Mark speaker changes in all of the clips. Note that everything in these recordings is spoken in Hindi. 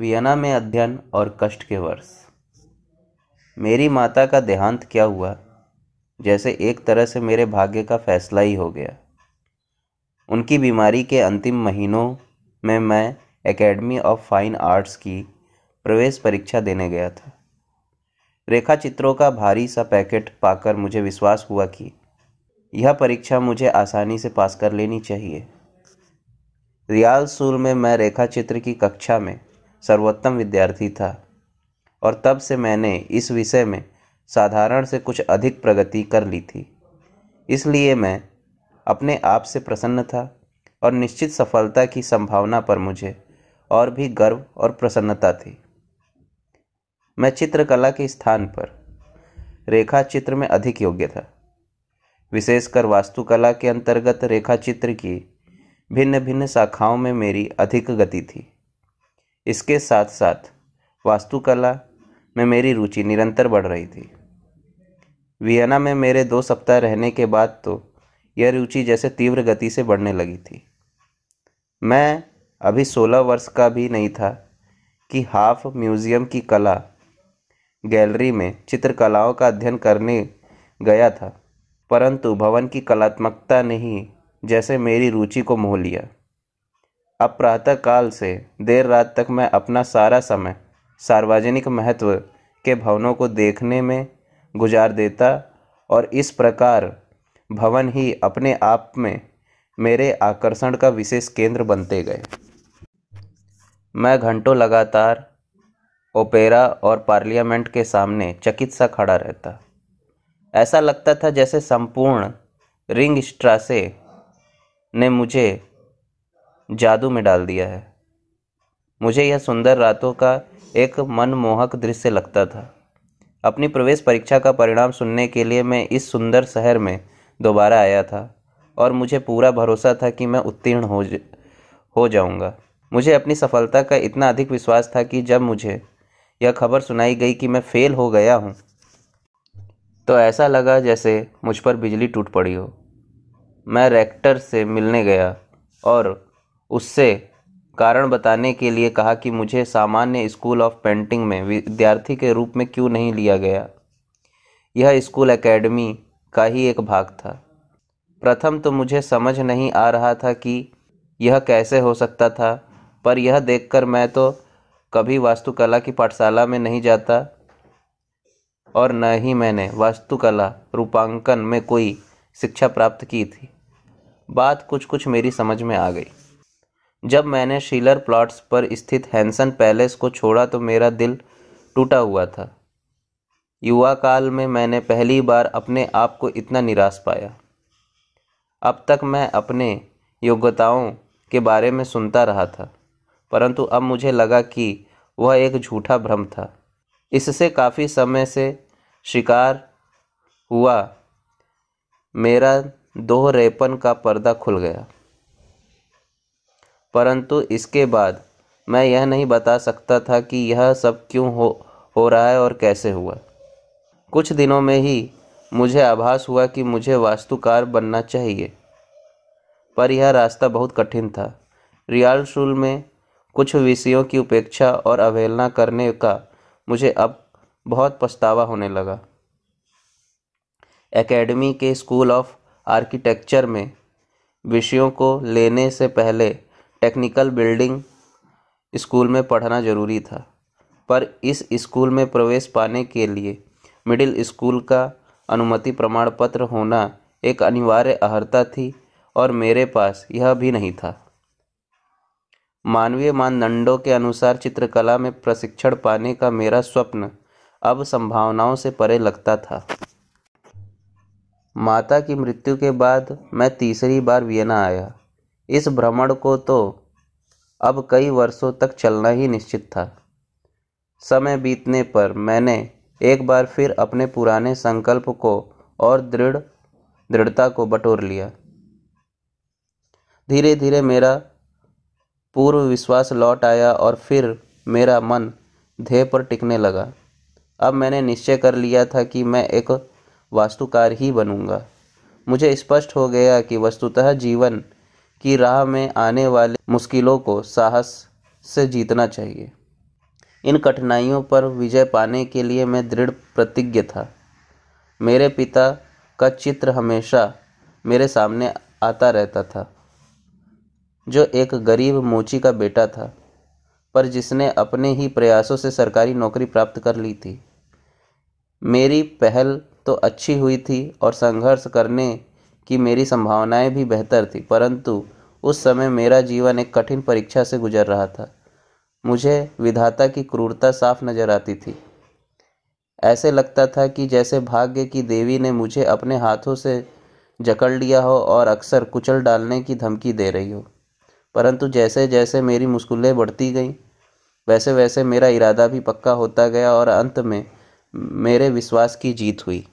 Speaker 1: वियना में अध्ययन और कष्ट के वर्ष मेरी माता का देहांत क्या हुआ जैसे एक तरह से मेरे भाग्य का फैसला ही हो गया उनकी बीमारी के अंतिम महीनों में मैं एकेडमी ऑफ फाइन आर्ट्स की प्रवेश परीक्षा देने गया था रेखा चित्रों का भारी सा पैकेट पाकर मुझे विश्वास हुआ कि यह परीक्षा मुझे आसानी से पास कर लेनी चाहिए रियाल सूर में मैं रेखा चित्र की कक्षा में सर्वोत्तम विद्यार्थी था और तब से मैंने इस विषय में साधारण से कुछ अधिक प्रगति कर ली थी इसलिए मैं अपने आप से प्रसन्न था और निश्चित सफलता की संभावना पर मुझे और भी गर्व और प्रसन्नता थी मैं चित्रकला के स्थान पर रेखा चित्र में अधिक योग्य था विशेषकर वास्तुकला के अंतर्गत रेखा चित्र की भिन्न भिन्न शाखाओं में मेरी अधिक गति थी इसके साथ साथ वास्तुकला में मेरी रुचि निरंतर बढ़ रही थी वियना में मेरे दो सप्ताह रहने के बाद तो यह रुचि जैसे तीव्र गति से बढ़ने लगी थी मैं अभी सोलह वर्ष का भी नहीं था कि हाफ म्यूज़ियम की कला गैलरी में चित्रकलाओं का अध्ययन करने गया था परंतु भवन की कलात्मकता ने ही जैसे मेरी रुचि को मोह लिया अब प्रातःकाल से देर रात तक मैं अपना सारा समय सार्वजनिक महत्व के भवनों को देखने में गुजार देता और इस प्रकार भवन ही अपने आप में मेरे आकर्षण का विशेष केंद्र बनते गए मैं घंटों लगातार ओपेरा और पार्लियामेंट के सामने चकित सा खड़ा रहता ऐसा लगता था जैसे संपूर्ण रिंग स्ट्रासे ने मुझे जादू में डाल दिया है मुझे यह सुंदर रातों का एक मनमोहक दृश्य लगता था अपनी प्रवेश परीक्षा का परिणाम सुनने के लिए मैं इस सुंदर शहर में दोबारा आया था और मुझे पूरा भरोसा था कि मैं उत्तीर्ण हो हो जाऊंगा मुझे अपनी सफलता का इतना अधिक विश्वास था कि जब मुझे यह खबर सुनाई गई कि मैं फ़ेल हो गया हूँ तो ऐसा लगा जैसे मुझ पर बिजली टूट पड़ी हो मैं रेक्टर से मिलने गया और उससे कारण बताने के लिए कहा कि मुझे सामान्य स्कूल ऑफ पेंटिंग में विद्यार्थी के रूप में क्यों नहीं लिया गया यह स्कूल एकेडमी का ही एक भाग था प्रथम तो मुझे समझ नहीं आ रहा था कि यह कैसे हो सकता था पर यह देखकर मैं तो कभी वास्तुकला की पाठशाला में नहीं जाता और न ही मैंने वास्तुकला रूपांकन में कोई शिक्षा प्राप्त की थी बात कुछ कुछ मेरी समझ में आ गई जब मैंने शीलर प्लॉट्स पर स्थित हैंसन पैलेस को छोड़ा तो मेरा दिल टूटा हुआ था युवा काल में मैंने पहली बार अपने आप को इतना निराश पाया अब तक मैं अपने योग्यताओं के बारे में सुनता रहा था परंतु अब मुझे लगा कि वह एक झूठा भ्रम था इससे काफ़ी समय से शिकार हुआ मेरा दोहरेपन का पर्दा खुल गया परंतु इसके बाद मैं यह नहीं बता सकता था कि यह सब क्यों हो हो रहा है और कैसे हुआ कुछ दिनों में ही मुझे आभास हुआ कि मुझे वास्तुकार बनना चाहिए पर यह रास्ता बहुत कठिन था रियाल शूल में कुछ विषयों की उपेक्षा और अवहेलना करने का मुझे अब बहुत पछतावा होने लगा एकेडमी के स्कूल ऑफ आर्किटेक्चर में विषयों को लेने से पहले टेक्निकल बिल्डिंग स्कूल में पढ़ना ज़रूरी था पर इस स्कूल में प्रवेश पाने के लिए मिडिल स्कूल का अनुमति प्रमाण पत्र होना एक अनिवार्य अहर्ता थी और मेरे पास यह भी नहीं था मानवीय मानदंडों के अनुसार चित्रकला में प्रशिक्षण पाने का मेरा स्वप्न अब संभावनाओं से परे लगता था माता की मृत्यु के बाद मैं तीसरी बार वियना आया इस भ्रमण को तो अब कई वर्षों तक चलना ही निश्चित था समय बीतने पर मैंने एक बार फिर अपने पुराने संकल्प को और दृढ़ दृढ़ता को बटोर लिया धीरे धीरे मेरा पूर्व विश्वास लौट आया और फिर मेरा मन ध्येय पर टिकने लगा अब मैंने निश्चय कर लिया था कि मैं एक वास्तुकार ही बनूंगा मुझे स्पष्ट हो गया कि वस्तुतः जीवन की राह में आने वाले मुश्किलों को साहस से जीतना चाहिए इन कठिनाइयों पर विजय पाने के लिए मैं दृढ़ प्रतिज्ञ था मेरे पिता का चित्र हमेशा मेरे सामने आता रहता था जो एक गरीब मोची का बेटा था पर जिसने अपने ही प्रयासों से सरकारी नौकरी प्राप्त कर ली थी मेरी पहल तो अच्छी हुई थी और संघर्ष करने कि मेरी संभावनाएं भी बेहतर थी परंतु उस समय मेरा जीवन एक कठिन परीक्षा से गुजर रहा था मुझे विधाता की क्रूरता साफ नजर आती थी ऐसे लगता था कि जैसे भाग्य की देवी ने मुझे अपने हाथों से जकड़ लिया हो और अक्सर कुचल डालने की धमकी दे रही हो परंतु जैसे जैसे मेरी मुश्किलें बढ़ती गईं वैसे वैसे मेरा इरादा भी पक्का होता गया और अंत में मेरे विश्वास की जीत हुई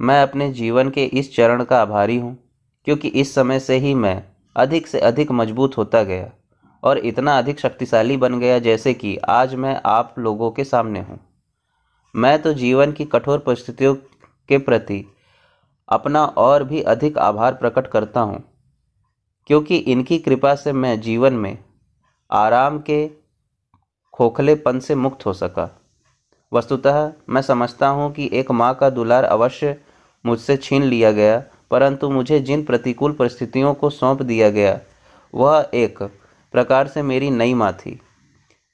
Speaker 1: मैं अपने जीवन के इस चरण का आभारी हूँ क्योंकि इस समय से ही मैं अधिक से अधिक मजबूत होता गया और इतना अधिक शक्तिशाली बन गया जैसे कि आज मैं आप लोगों के सामने हूँ मैं तो जीवन की कठोर परिस्थितियों के प्रति अपना और भी अधिक आभार प्रकट करता हूँ क्योंकि इनकी कृपा से मैं जीवन में आराम के खोखलेपन से मुक्त हो सका वस्तुतः मैं समझता हूँ कि एक माँ का दुलार अवश्य मुझसे छीन लिया गया परंतु मुझे जिन प्रतिकूल परिस्थितियों को सौंप दिया गया वह एक प्रकार से मेरी नई माँ थी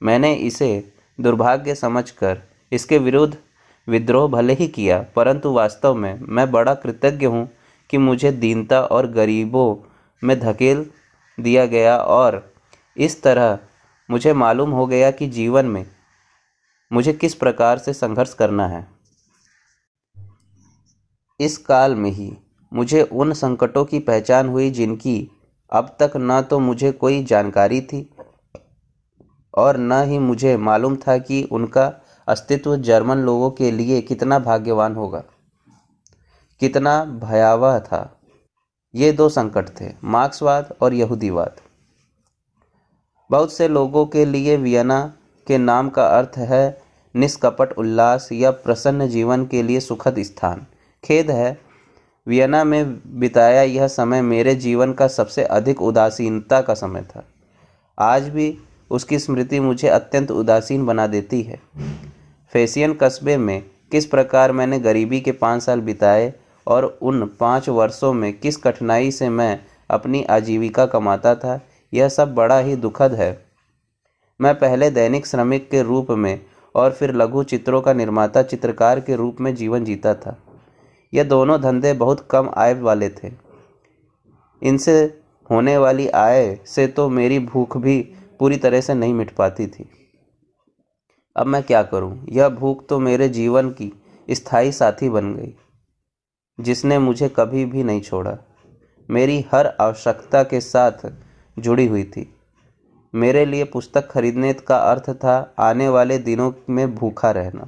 Speaker 1: मैंने इसे दुर्भाग्य समझकर इसके विरुद्ध विद्रोह भले ही किया परंतु वास्तव में मैं बड़ा कृतज्ञ हूँ कि मुझे दीनता और गरीबों में धकेल दिया गया और इस तरह मुझे मालूम हो गया कि जीवन में मुझे किस प्रकार से संघर्ष करना है इस काल में ही मुझे उन संकटों की पहचान हुई जिनकी अब तक न तो मुझे कोई जानकारी थी और न ही मुझे मालूम था कि उनका अस्तित्व जर्मन लोगों के लिए कितना भाग्यवान होगा कितना भयावह था ये दो संकट थे मार्क्सवाद और यहूदीवाद बहुत से लोगों के लिए वियना के नाम का अर्थ है निष्कपट उल्लास या प्रसन्न जीवन के लिए सुखद स्थान खेद है वियना में बिताया यह समय मेरे जीवन का सबसे अधिक उदासीनता का समय था आज भी उसकी स्मृति मुझे अत्यंत उदासीन बना देती है फेसियन कस्बे में किस प्रकार मैंने गरीबी के पाँच साल बिताए और उन पाँच वर्षों में किस कठिनाई से मैं अपनी आजीविका कमाता था यह सब बड़ा ही दुखद है मैं पहले दैनिक श्रमिक के रूप में और फिर लघु चित्रों का निर्माता चित्रकार के रूप में जीवन जीता था यह दोनों धंधे बहुत कम आय वाले थे इनसे होने वाली आय से तो मेरी भूख भी पूरी तरह से नहीं मिट पाती थी अब मैं क्या करूं? यह भूख तो मेरे जीवन की स्थायी साथी बन गई जिसने मुझे कभी भी नहीं छोड़ा मेरी हर आवश्यकता के साथ जुड़ी हुई थी मेरे लिए पुस्तक खरीदने का अर्थ था आने वाले दिनों में भूखा रहना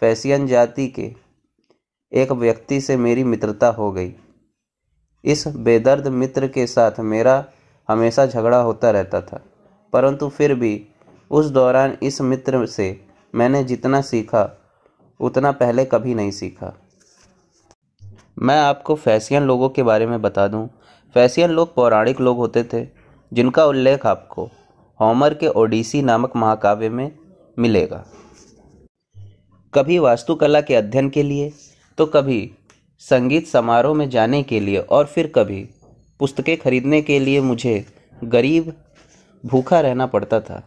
Speaker 1: फैसियन जाति के एक व्यक्ति से मेरी मित्रता हो गई इस बेदर्द मित्र के साथ मेरा हमेशा झगड़ा होता रहता था परंतु फिर भी उस दौरान इस मित्र से मैंने जितना सीखा उतना पहले कभी नहीं सीखा मैं आपको फैसियन लोगों के बारे में बता दूं। फैसियन लोग पौराणिक लोग होते थे जिनका उल्लेख आपको होमर के ओडिसी नामक महाकाव्य में मिलेगा कभी वास्तुकला के अध्ययन के लिए तो कभी संगीत समारोह में जाने के लिए और फिर कभी पुस्तकें खरीदने के लिए मुझे गरीब भूखा रहना पड़ता था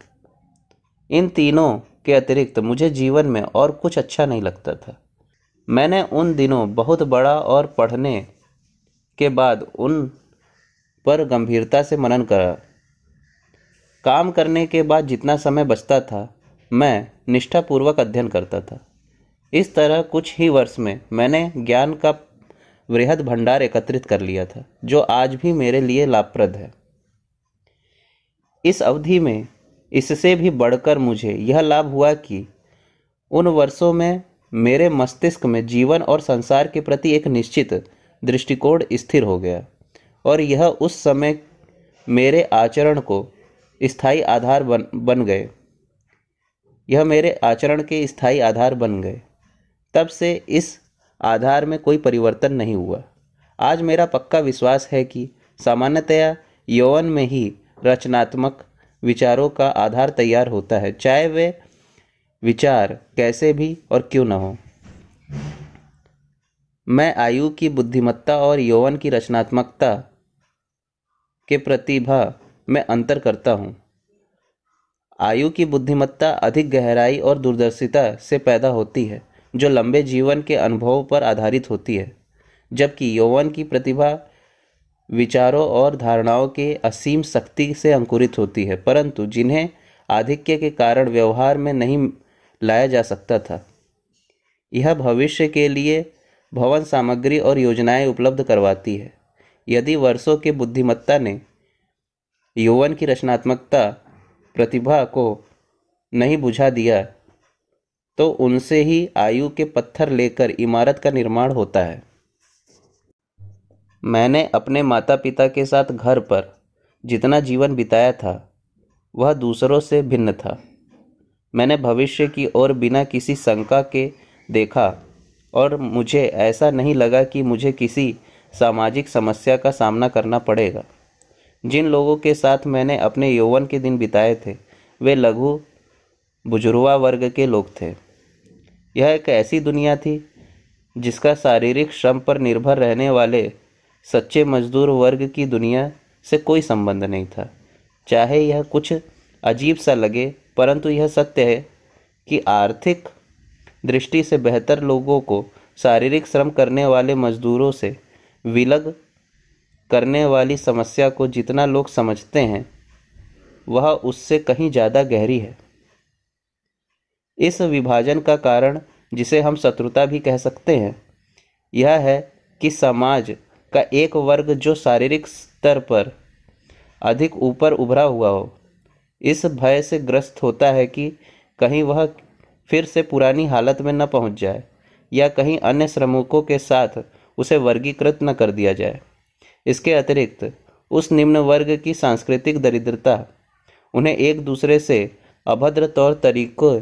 Speaker 1: इन तीनों के अतिरिक्त मुझे जीवन में और कुछ अच्छा नहीं लगता था मैंने उन दिनों बहुत बड़ा और पढ़ने के बाद उन पर गंभीरता से मनन करा काम करने के बाद जितना समय बचता था मैं निष्ठापूर्वक अध्ययन करता था इस तरह कुछ ही वर्ष में मैंने ज्ञान का वृहद भंडार एकत्रित कर लिया था जो आज भी मेरे लिए लाभप्रद है इस अवधि में इससे भी बढ़कर मुझे यह लाभ हुआ कि उन वर्षों में मेरे मस्तिष्क में जीवन और संसार के प्रति एक निश्चित दृष्टिकोण स्थिर हो गया और यह उस समय मेरे आचरण को स्थाई आधार बन बन गए यह मेरे आचरण के स्थाई आधार बन गए तब से इस आधार में कोई परिवर्तन नहीं हुआ आज मेरा पक्का विश्वास है कि सामान्यतया यौवन में ही रचनात्मक विचारों का आधार तैयार होता है चाहे वे विचार कैसे भी और क्यों न हो मैं आयु की बुद्धिमत्ता और यौवन की रचनात्मकता के प्रतिभा में अंतर करता हूँ आयु की बुद्धिमत्ता अधिक गहराई और दूरदर्शिता से पैदा होती है जो लंबे जीवन के अनुभव पर आधारित होती है जबकि यौवन की प्रतिभा विचारों और धारणाओं के असीम शक्ति से अंकुरित होती है परंतु जिन्हें आधिक्य के कारण व्यवहार में नहीं लाया जा सकता था यह भविष्य के लिए भवन सामग्री और योजनाएं उपलब्ध करवाती है यदि वर्षों के बुद्धिमत्ता ने यौवन की रचनात्मकता प्रतिभा को नहीं बुझा दिया तो उनसे ही आयु के पत्थर लेकर इमारत का निर्माण होता है मैंने अपने माता पिता के साथ घर पर जितना जीवन बिताया था वह दूसरों से भिन्न था मैंने भविष्य की ओर बिना किसी शंका के देखा और मुझे ऐसा नहीं लगा कि मुझे किसी सामाजिक समस्या का सामना करना पड़ेगा जिन लोगों के साथ मैंने अपने यौवन के दिन बिताए थे वे लघु बुजुर्वा वर्ग के लोग थे यह एक ऐसी दुनिया थी जिसका शारीरिक श्रम पर निर्भर रहने वाले सच्चे मजदूर वर्ग की दुनिया से कोई संबंध नहीं था चाहे यह कुछ अजीब सा लगे परंतु यह सत्य है कि आर्थिक दृष्टि से बेहतर लोगों को शारीरिक श्रम करने वाले मजदूरों से विलग करने वाली समस्या को जितना लोग समझते हैं वह उससे कहीं ज़्यादा गहरी है इस विभाजन का कारण जिसे हम शत्रुता भी कह सकते हैं यह है कि समाज का एक वर्ग जो शारीरिक स्तर पर अधिक ऊपर उभरा हुआ हो इस भय से ग्रस्त होता है कि कहीं वह फिर से पुरानी हालत में न पहुंच जाए या कहीं अन्य श्रमिकों के साथ उसे वर्गीकृत न कर दिया जाए इसके अतिरिक्त उस निम्न वर्ग की सांस्कृतिक दरिद्रता उन्हें एक दूसरे से अभद्र तौर तरीकों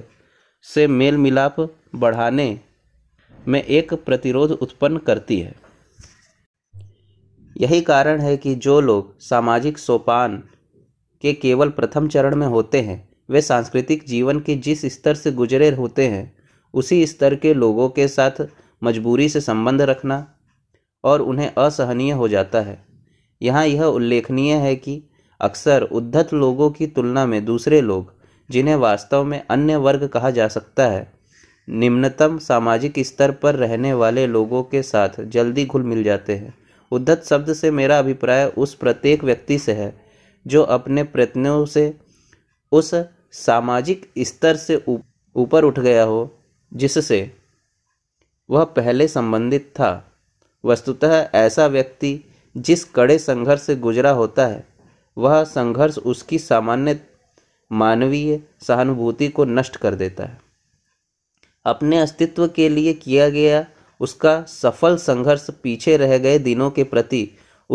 Speaker 1: से मेल मिलाप बढ़ाने में एक प्रतिरोध उत्पन्न करती है यही कारण है कि जो लोग सामाजिक सोपान के केवल प्रथम चरण में होते हैं वे सांस्कृतिक जीवन के जिस स्तर से गुजरे होते हैं उसी स्तर के लोगों के साथ मजबूरी से संबंध रखना और उन्हें असहनीय हो जाता है यहाँ यह उल्लेखनीय है कि अक्सर उद्धत लोगों की तुलना में दूसरे लोग जिन्हें वास्तव में अन्य वर्ग कहा जा सकता है निम्नतम सामाजिक स्तर पर रहने वाले लोगों के साथ जल्दी घुल मिल जाते हैं उद्धत शब्द से मेरा अभिप्राय उस प्रत्येक व्यक्ति से है जो अपने प्रयत्नों से उस सामाजिक स्तर से ऊपर उठ गया हो जिससे वह पहले संबंधित था वस्तुतः ऐसा व्यक्ति जिस कड़े संघर्ष से गुजरा होता है वह संघर्ष उसकी सामान्य मानवीय सहानुभूति को नष्ट कर देता है अपने अस्तित्व के लिए किया गया उसका सफल संघर्ष पीछे रह गए दिनों के प्रति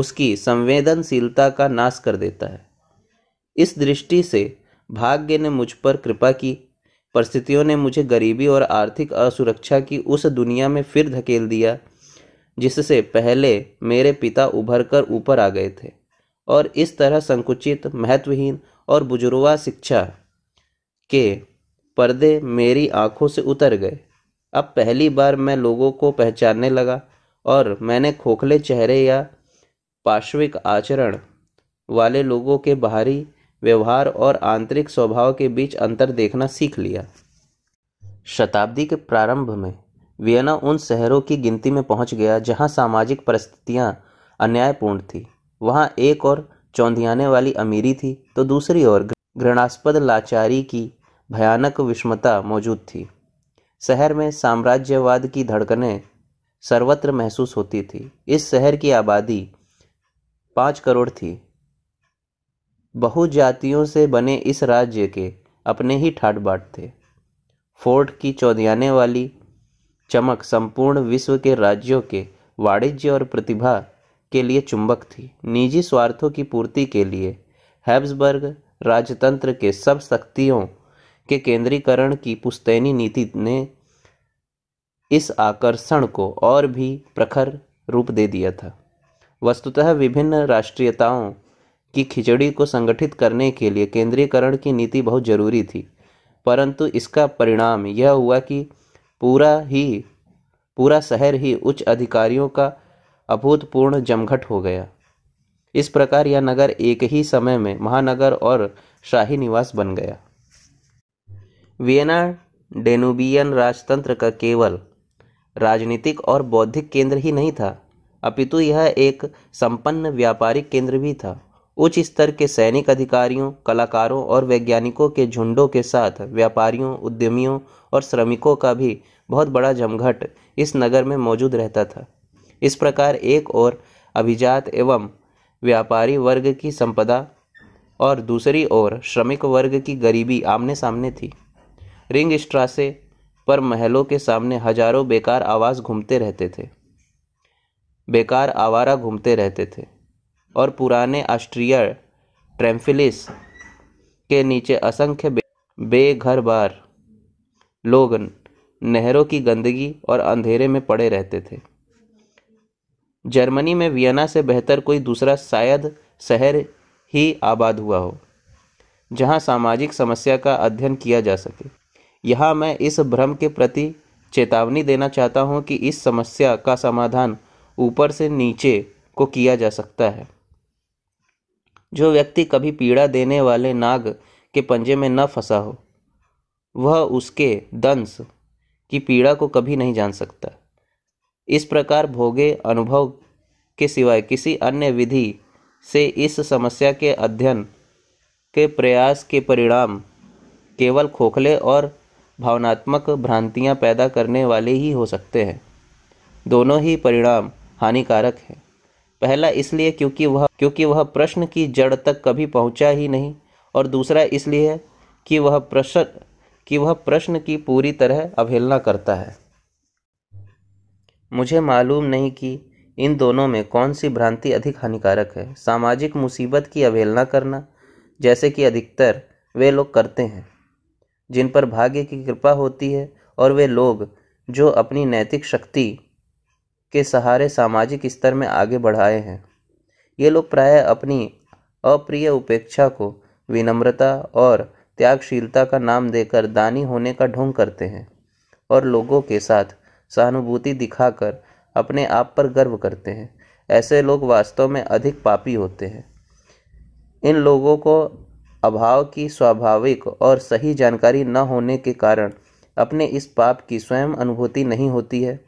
Speaker 1: उसकी संवेदनशीलता का नाश कर देता है इस दृष्टि से भाग्य ने मुझ पर कृपा की परिस्थितियों ने मुझे गरीबी और आर्थिक असुरक्षा की उस दुनिया में फिर धकेल दिया जिससे पहले मेरे पिता उभर कर ऊपर आ गए थे और इस तरह संकुचित महत्वहीन और बुजुर्वा शिक्षा के पर्दे मेरी आंखों से उतर गए अब पहली बार मैं लोगों को पहचानने लगा और मैंने खोखले चेहरे या पार्श्विक आचरण वाले लोगों के बाहरी व्यवहार और आंतरिक स्वभाव के बीच अंतर देखना सीख लिया शताब्दी के प्रारंभ में वियना उन शहरों की गिनती में पहुंच गया जहां सामाजिक परिस्थितियां अन्यायपूर्ण थी वहां एक और चौंधियाने वाली अमीरी थी तो दूसरी ओर घृणास्पद लाचारी की भयानक विषमता मौजूद थी शहर में साम्राज्यवाद की धड़कनें सर्वत्र महसूस होती थी इस शहर की आबादी पाँच करोड़ थी बहुजातियों से बने इस राज्य के अपने ही ठाट बाट थे फोर्ट की चौधियाने वाली चमक संपूर्ण विश्व के राज्यों के वाणिज्य और प्रतिभा के लिए चुंबक थी निजी स्वार्थों की पूर्ति के लिए हैब्सबर्ग राजतंत्र के सब शक्तियों के केंद्रीकरण की पुस्तैनी नीति ने इस आकर्षण को और भी प्रखर रूप दे दिया था वस्तुतः विभिन्न राष्ट्रीयताओं की खिचड़ी को संगठित करने के लिए केंद्रीकरण की नीति बहुत जरूरी थी परंतु इसका परिणाम यह हुआ कि पूरा ही पूरा शहर ही उच्च अधिकारियों का अभूतपूर्ण जमघट हो गया इस प्रकार यह नगर एक ही समय में महानगर और शाही निवास बन गया वियना डेनुबियन राजतंत्र का केवल राजनीतिक और बौद्धिक केंद्र ही नहीं था अपितु यह एक संपन्न व्यापारिक केंद्र भी था उच्च स्तर के सैनिक अधिकारियों कलाकारों और वैज्ञानिकों के झुंडों के साथ व्यापारियों उद्यमियों और श्रमिकों का भी बहुत बड़ा जमघट इस नगर में मौजूद रहता था इस प्रकार एक और अभिजात एवं व्यापारी वर्ग की संपदा और दूसरी ओर श्रमिक वर्ग की गरीबी आमने सामने थी रिंग स्ट्रासे पर महलों के सामने हजारों बेकार आवाज़ घूमते रहते थे बेकार आवारा घूमते रहते थे और पुराने ऑस्ट्रियर ट्रेम्फिलिस के नीचे असंख्य बेघर बार लोग नहरों की गंदगी और अंधेरे में पड़े रहते थे जर्मनी में वियना से बेहतर कोई दूसरा शायद शहर ही आबाद हुआ हो जहां सामाजिक समस्या का अध्ययन किया जा सके यहां मैं इस भ्रम के प्रति चेतावनी देना चाहता हूं कि इस समस्या का समाधान ऊपर से नीचे को किया जा सकता है जो व्यक्ति कभी पीड़ा देने वाले नाग के पंजे में न फंसा हो वह उसके दंश की पीड़ा को कभी नहीं जान सकता इस प्रकार भोगे अनुभव के सिवाय किसी अन्य विधि से इस समस्या के अध्ययन के प्रयास के परिणाम केवल खोखले और भावनात्मक भ्रांतियां पैदा करने वाले ही हो सकते हैं दोनों ही परिणाम हानिकारक हैं पहला इसलिए क्योंकि वह क्योंकि वह प्रश्न की जड़ तक कभी पहुंचा ही नहीं और दूसरा इसलिए कि वह प्रश्न कि वह प्रश्न की पूरी तरह अवहेलना करता है मुझे मालूम नहीं कि इन दोनों में कौन सी भ्रांति अधिक हानिकारक है सामाजिक मुसीबत की अवहेलना करना जैसे कि अधिकतर वे लोग करते हैं जिन पर भाग्य की कृपा होती है और वे लोग जो अपनी नैतिक शक्ति के सहारे सामाजिक स्तर में आगे बढ़ाए हैं ये लोग प्रायः अपनी अप्रिय उपेक्षा को विनम्रता और त्यागशीलता का नाम देकर दानी होने का ढोंग करते हैं और लोगों के साथ सहानुभूति दिखाकर अपने आप पर गर्व करते हैं ऐसे लोग वास्तव में अधिक पापी होते हैं इन लोगों को अभाव की स्वाभाविक और सही जानकारी न होने के कारण अपने इस पाप की स्वयं अनुभूति नहीं होती है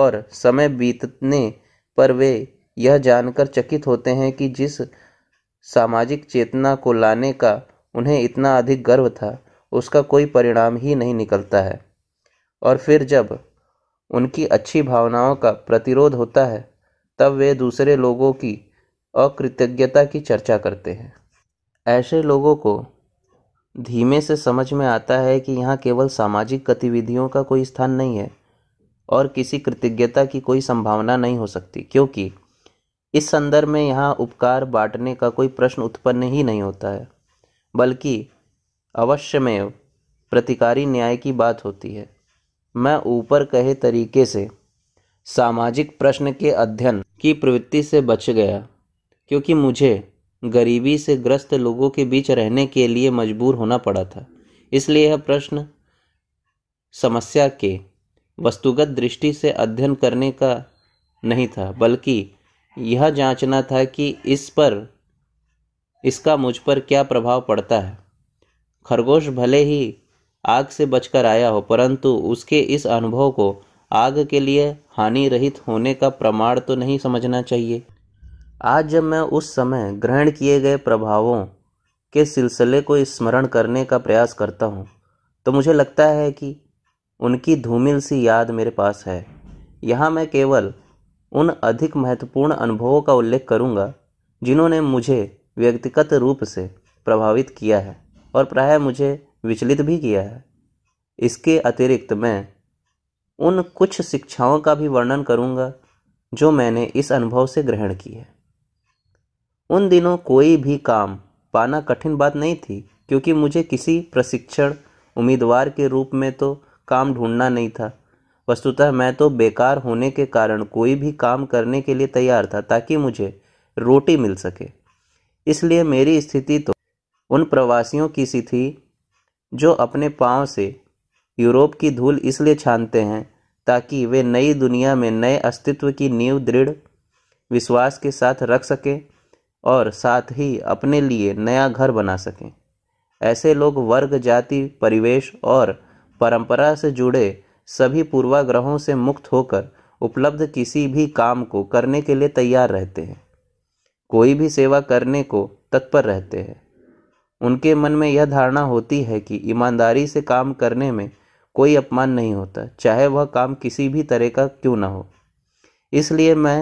Speaker 1: और समय बीतने पर वे यह जानकर चकित होते हैं कि जिस सामाजिक चेतना को लाने का उन्हें इतना अधिक गर्व था उसका कोई परिणाम ही नहीं निकलता है और फिर जब उनकी अच्छी भावनाओं का प्रतिरोध होता है तब वे दूसरे लोगों की अकृतज्ञता की चर्चा करते हैं ऐसे लोगों को धीमे से समझ में आता है कि यहाँ केवल सामाजिक गतिविधियों का कोई स्थान नहीं है और किसी कृतज्ञता की कोई संभावना नहीं हो सकती क्योंकि इस संदर्भ में यहाँ उपकार बांटने का कोई प्रश्न उत्पन्न ही नहीं होता है बल्कि अवश्यमेव प्रतिकारी न्याय की बात होती है मैं ऊपर कहे तरीके से सामाजिक प्रश्न के अध्ययन की प्रवृत्ति से बच गया क्योंकि मुझे गरीबी से ग्रस्त लोगों के बीच रहने के लिए मजबूर होना पड़ा था इसलिए यह प्रश्न समस्या के वस्तुगत दृष्टि से अध्ययन करने का नहीं था बल्कि यह जांचना था कि इस पर इसका मुझ पर क्या प्रभाव पड़ता है खरगोश भले ही आग से बचकर आया हो परंतु उसके इस अनुभव को आग के लिए हानि रहित होने का प्रमाण तो नहीं समझना चाहिए आज जब मैं उस समय ग्रहण किए गए प्रभावों के सिलसिले को स्मरण करने का प्रयास करता हूँ तो मुझे लगता है कि उनकी धूमिल सी याद मेरे पास है यहाँ मैं केवल उन अधिक महत्वपूर्ण अनुभवों का उल्लेख करूँगा जिन्होंने मुझे व्यक्तिगत रूप से प्रभावित किया है और प्राय मुझे विचलित भी किया है इसके अतिरिक्त मैं उन कुछ शिक्षाओं का भी वर्णन करूंगा जो मैंने इस अनुभव से ग्रहण की है उन दिनों कोई भी काम पाना कठिन बात नहीं थी क्योंकि मुझे किसी प्रशिक्षण उम्मीदवार के रूप में तो काम ढूंढना नहीं था वस्तुतः मैं तो बेकार होने के कारण कोई भी काम करने के लिए तैयार था ताकि मुझे रोटी मिल सके इसलिए मेरी स्थिति तो उन प्रवासियों की सी थी जो अपने पाँव से यूरोप की धूल इसलिए छानते हैं ताकि वे नई दुनिया में नए अस्तित्व की नींव दृढ़ विश्वास के साथ रख सकें और साथ ही अपने लिए नया घर बना सकें ऐसे लोग वर्ग जाति परिवेश और परंपरा से जुड़े सभी पूर्वाग्रहों से मुक्त होकर उपलब्ध किसी भी काम को करने के लिए तैयार रहते हैं कोई भी सेवा करने को तत्पर रहते हैं उनके मन में यह धारणा होती है कि ईमानदारी से काम करने में कोई अपमान नहीं होता चाहे वह काम किसी भी तरह का क्यों ना हो इसलिए मैं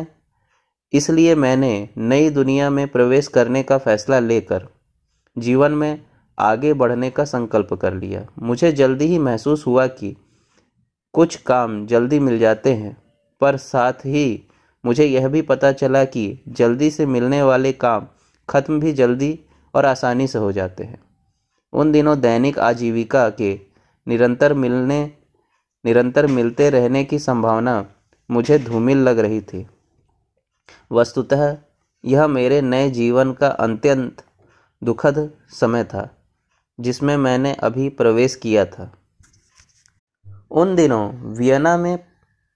Speaker 1: इसलिए मैंने नई दुनिया में प्रवेश करने का फैसला लेकर जीवन में आगे बढ़ने का संकल्प कर लिया मुझे जल्दी ही महसूस हुआ कि कुछ काम जल्दी मिल जाते हैं पर साथ ही मुझे यह भी पता चला कि जल्दी से मिलने वाले काम ख़त्म भी जल्दी और आसानी से हो जाते हैं उन दिनों दैनिक आजीविका के निरंतर मिलने निरंतर मिलते रहने की संभावना मुझे धूमिल लग रही थी वस्तुतः यह मेरे नए जीवन का अत्यंत दुखद समय था जिसमें मैंने अभी प्रवेश किया था उन दिनों वियना में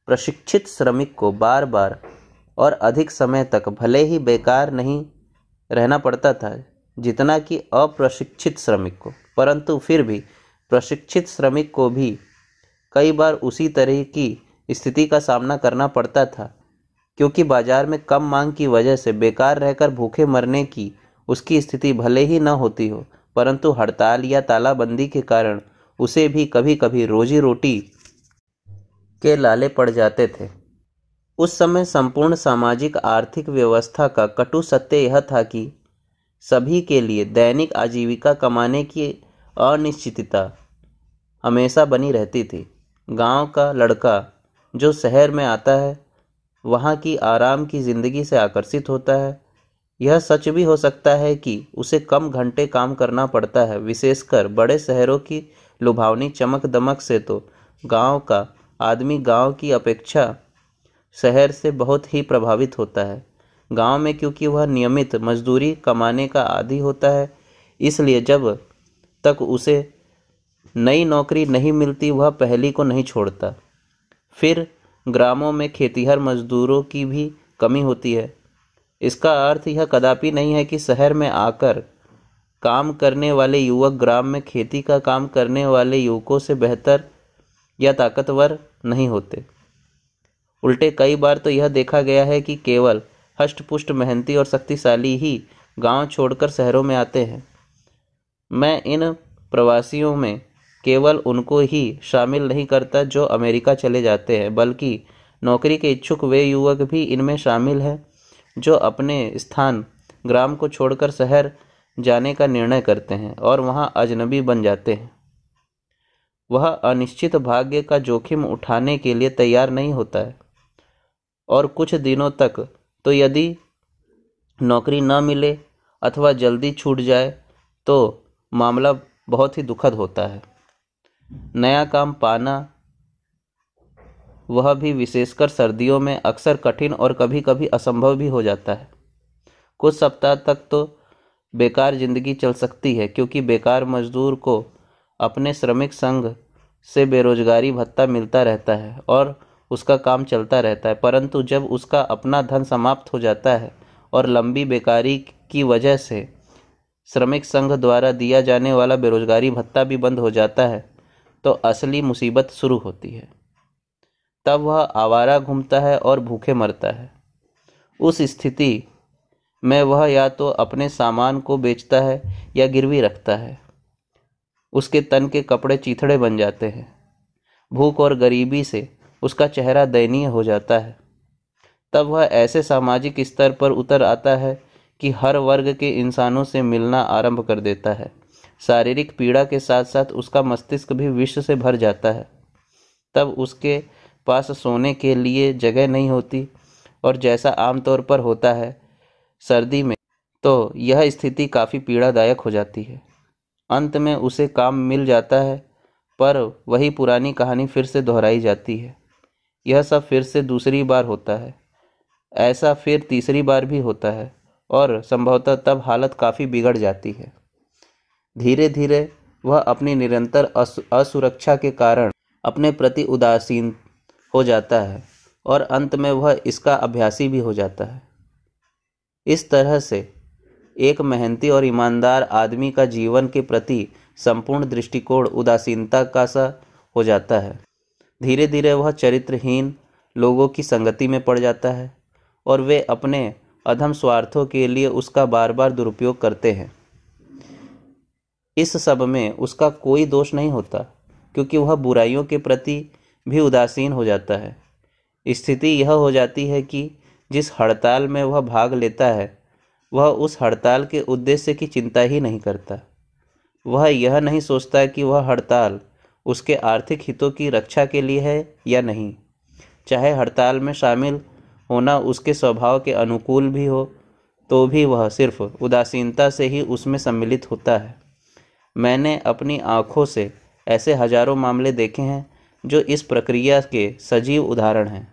Speaker 1: प्रशिक्षित श्रमिक को बार बार और अधिक समय तक भले ही बेकार नहीं रहना पड़ता था जितना कि अप्रशिक्षित श्रमिक को परंतु फिर भी प्रशिक्षित श्रमिक को भी कई बार उसी तरह की स्थिति का सामना करना पड़ता था क्योंकि बाजार में कम मांग की वजह से बेकार रहकर भूखे मरने की उसकी स्थिति भले ही न होती हो परंतु हड़ताल या तालाबंदी के कारण उसे भी कभी कभी रोजी रोटी के लाले पड़ जाते थे उस समय संपूर्ण सामाजिक आर्थिक व्यवस्था का कटु सत्य यह था कि सभी के लिए दैनिक आजीविका कमाने की अनिश्चितता हमेशा बनी रहती थी गांव का लड़का जो शहर में आता है वहाँ की आराम की ज़िंदगी से आकर्षित होता है यह सच भी हो सकता है कि उसे कम घंटे काम करना पड़ता है विशेषकर बड़े शहरों की लुभावनी चमक दमक से तो गांव का आदमी गांव की अपेक्षा शहर से बहुत ही प्रभावित होता है गांव में क्योंकि वह नियमित मजदूरी कमाने का आदि होता है इसलिए जब तक उसे नई नौकरी नहीं मिलती वह पहली को नहीं छोड़ता फिर ग्रामों में खेतीहर मजदूरों की भी कमी होती है इसका अर्थ यह कदापि नहीं है कि शहर में आकर काम करने वाले युवक ग्राम में खेती का काम करने वाले युवकों से बेहतर या ताकतवर नहीं होते उल्टे कई बार तो यह देखा गया है कि केवल हष्टपुष्ट मेहनती और शक्तिशाली ही गांव छोड़कर शहरों में आते हैं मैं इन प्रवासियों में केवल उनको ही शामिल नहीं करता जो अमेरिका चले जाते हैं बल्कि नौकरी के इच्छुक वे युवक भी इनमें शामिल हैं जो अपने स्थान ग्राम को छोड़कर शहर जाने का निर्णय करते हैं और वहाँ अजनबी बन जाते हैं वह अनिश्चित भाग्य का जोखिम उठाने के लिए तैयार नहीं होता है और कुछ दिनों तक तो यदि नौकरी न मिले अथवा जल्दी छूट जाए तो मामला बहुत ही दुखद होता है नया काम पाना वह भी विशेषकर सर्दियों में अक्सर कठिन और कभी कभी असंभव भी हो जाता है कुछ सप्ताह तक तो बेकार जिंदगी चल सकती है क्योंकि बेकार मजदूर को अपने श्रमिक संघ से बेरोजगारी भत्ता मिलता रहता है और उसका काम चलता रहता है परंतु जब उसका अपना धन समाप्त हो जाता है और लंबी बेकारी की वजह से श्रमिक संघ द्वारा दिया जाने वाला बेरोजगारी भत्ता भी बंद हो जाता है तो असली मुसीबत शुरू होती है तब वह आवारा घूमता है और भूखे मरता है उस स्थिति में वह या तो अपने सामान को बेचता है या गिरवी रखता है उसके तन के कपड़े चीथड़े बन जाते हैं भूख और गरीबी से उसका चेहरा दयनीय हो जाता है तब वह ऐसे सामाजिक स्तर पर उतर आता है कि हर वर्ग के इंसानों से मिलना आरंभ कर देता है शारीरिक पीड़ा के साथ साथ उसका मस्तिष्क भी विश्व से भर जाता है तब उसके पास सोने के लिए जगह नहीं होती और जैसा आमतौर पर होता है सर्दी में तो यह स्थिति काफ़ी पीड़ादायक हो जाती है अंत में उसे काम मिल जाता है पर वही पुरानी कहानी फिर से दोहराई जाती है यह सब फिर से दूसरी बार होता है ऐसा फिर तीसरी बार भी होता है और संभवतः तब हालत काफ़ी बिगड़ जाती है धीरे धीरे वह अपनी निरंतर असुरक्षा के कारण अपने प्रति उदासीन हो जाता है और अंत में वह इसका अभ्यासी भी हो जाता है इस तरह से एक मेहनती और ईमानदार आदमी का जीवन के प्रति संपूर्ण दृष्टिकोण उदासीनता का सा हो जाता है धीरे धीरे वह चरित्रहीन लोगों की संगति में पड़ जाता है और वे अपने अधम स्वार्थों के लिए उसका बार बार दुरुपयोग करते हैं इस सब में उसका कोई दोष नहीं होता क्योंकि वह बुराइयों के प्रति भी उदासीन हो जाता है स्थिति यह हो जाती है कि जिस हड़ताल में वह भाग लेता है वह उस हड़ताल के उद्देश्य की चिंता ही नहीं करता वह यह नहीं सोचता कि वह हड़ताल उसके आर्थिक हितों की रक्षा के लिए है या नहीं चाहे हड़ताल में शामिल होना उसके स्वभाव के अनुकूल भी हो तो भी वह सिर्फ उदासीनता से ही उसमें सम्मिलित होता है मैंने अपनी आँखों से ऐसे हजारों मामले देखे हैं जो इस प्रक्रिया के सजीव उदाहरण हैं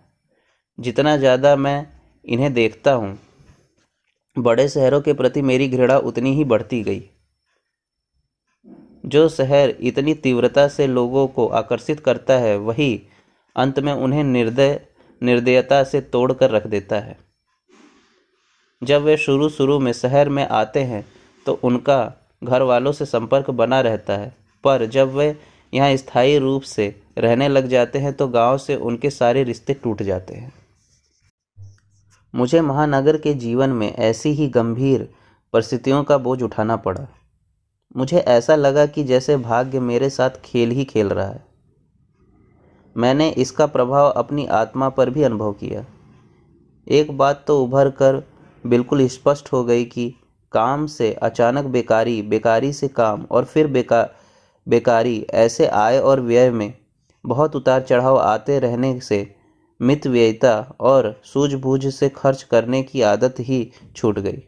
Speaker 1: जितना ज़्यादा मैं इन्हें देखता हूँ बड़े शहरों के प्रति मेरी घृणा उतनी ही बढ़ती गई जो शहर इतनी तीव्रता से लोगों को आकर्षित करता है वही अंत में उन्हें निर्दय निर्दयता से तोड़ कर रख देता है जब वे शुरू शुरू में शहर में आते हैं तो उनका घर वालों से संपर्क बना रहता है पर जब वे यहाँ स्थायी रूप से रहने लग जाते हैं तो गांव से उनके सारे रिश्ते टूट जाते हैं मुझे महानगर के जीवन में ऐसी ही गंभीर परिस्थितियों का बोझ उठाना पड़ा मुझे ऐसा लगा कि जैसे भाग्य मेरे साथ खेल ही खेल रहा है मैंने इसका प्रभाव अपनी आत्मा पर भी अनुभव किया एक बात तो उभर कर बिल्कुल स्पष्ट हो गई कि काम से अचानक बेकारी बेकारी से काम और फिर बेकार बेकारी ऐसे आय और व्यय में बहुत उतार चढ़ाव आते रहने से मित व्ययता और सूझबूझ से खर्च करने की आदत ही छूट गई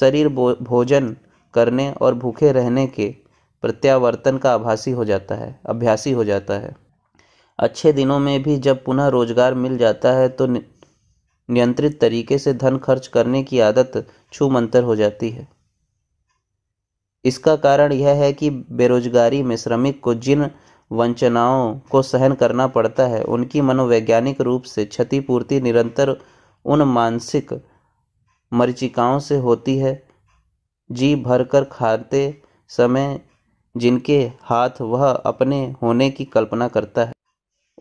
Speaker 1: शरीर भोजन करने और भूखे रहने के प्रत्यावर्तन का आभासी हो जाता है अभ्यासी हो जाता है अच्छे दिनों में भी जब पुनः रोजगार मिल जाता है तो नियंत्रित तरीके से धन खर्च करने की आदत छूमंतर हो जाती है इसका कारण यह है कि बेरोजगारी में श्रमिक को जिन वंचनाओं को सहन करना पड़ता है उनकी मनोवैज्ञानिक रूप से क्षतिपूर्ति निरंतर उन मानसिक मरीचिकाओं से होती है जी भरकर खाते समय जिनके हाथ वह अपने होने की कल्पना करता है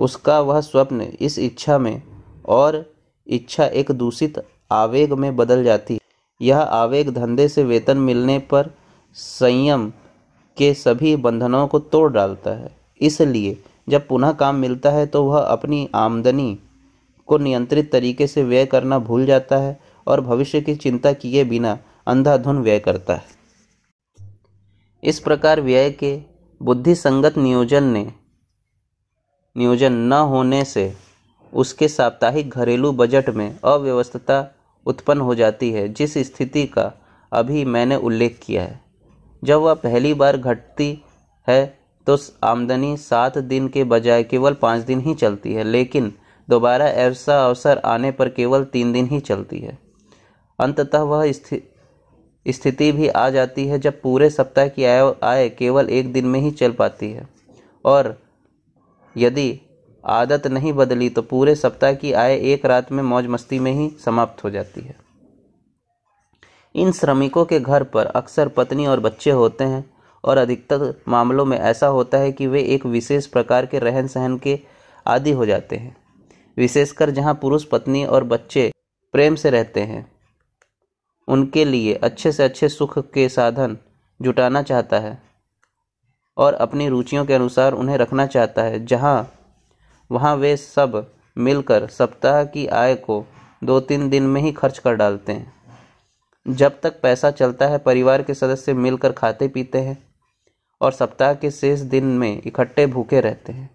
Speaker 1: उसका वह स्वप्न इस इच्छा में और इच्छा एक दूषित आवेग में बदल जाती है यह आवेग धंधे से वेतन मिलने पर संयम के सभी बंधनों को तोड़ डालता है इसलिए जब पुनः काम मिलता है तो वह अपनी आमदनी को नियंत्रित तरीके से व्यय करना भूल जाता है और भविष्य की चिंता किए बिना अंधाधुन व्यय करता है इस प्रकार व्यय के बुद्धि संगत नियोजन ने नियोजन न होने से उसके साप्ताहिक घरेलू बजट में अव्यवस्थता उत्पन्न हो जाती है जिस स्थिति का अभी मैंने उल्लेख किया है जब वह पहली बार घटती है तो आमदनी सात दिन के बजाय केवल पाँच दिन ही चलती है लेकिन दोबारा ऐसा अवसर आने पर केवल तीन दिन ही चलती है अंततः वह स्थिति भी आ जाती है जब पूरे सप्ताह की आय आय केवल एक दिन में ही चल पाती है और यदि आदत नहीं बदली तो पूरे सप्ताह की आय एक रात में मौज मस्ती में ही समाप्त हो जाती है इन श्रमिकों के घर पर अक्सर पत्नी और बच्चे होते हैं और अधिकतर मामलों में ऐसा होता है कि वे एक विशेष प्रकार के रहन सहन के आदि हो जाते हैं विशेषकर जहाँ पुरुष पत्नी और बच्चे प्रेम से रहते हैं उनके लिए अच्छे से अच्छे सुख के साधन जुटाना चाहता है और अपनी रुचियों के अनुसार उन्हें रखना चाहता है जहाँ वहाँ वे सब मिलकर सप्ताह की आय को दो तीन दिन में ही खर्च कर डालते हैं जब तक पैसा चलता है परिवार के सदस्य मिलकर खाते पीते हैं और सप्ताह के शेष दिन में इकट्ठे भूखे रहते हैं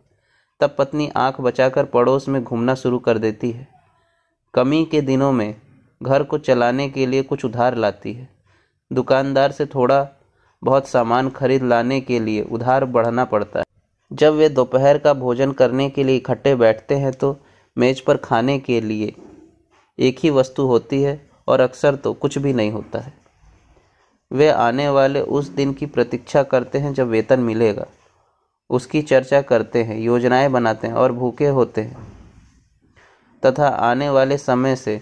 Speaker 1: तब पत्नी आंख बचाकर पड़ोस में घूमना शुरू कर देती है कमी के दिनों में घर को चलाने के लिए कुछ उधार लाती है दुकानदार से थोड़ा बहुत सामान खरीद लाने के लिए उधार बढ़ना पड़ता है जब वे दोपहर का भोजन करने के लिए इकट्ठे बैठते हैं तो मेज पर खाने के लिए एक ही वस्तु होती है और अक्सर तो कुछ भी नहीं होता है वे आने वाले उस दिन की प्रतीक्षा करते हैं जब वेतन मिलेगा उसकी चर्चा करते हैं योजनाएं बनाते हैं और भूखे होते हैं तथा आने वाले समय से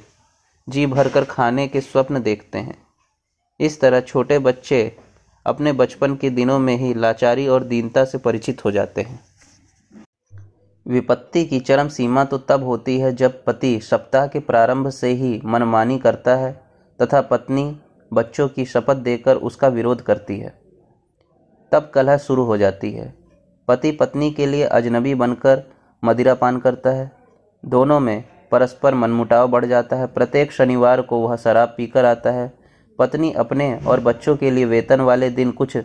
Speaker 1: जी भरकर खाने के स्वप्न देखते हैं इस तरह छोटे बच्चे अपने बचपन के दिनों में ही लाचारी और दीनता से परिचित हो जाते हैं विपत्ति की चरम सीमा तो तब होती है जब पति सप्ताह के प्रारंभ से ही मनमानी करता है तथा पत्नी बच्चों की शपथ देकर उसका विरोध करती है तब कलह शुरू हो जाती है पति पत्नी के लिए अजनबी बनकर मदिरा पान करता है दोनों में परस्पर मनमुटाव बढ़ जाता है प्रत्येक शनिवार को वह शराब पीकर आता है पत्नी अपने और बच्चों के लिए वेतन वाले दिन कुछ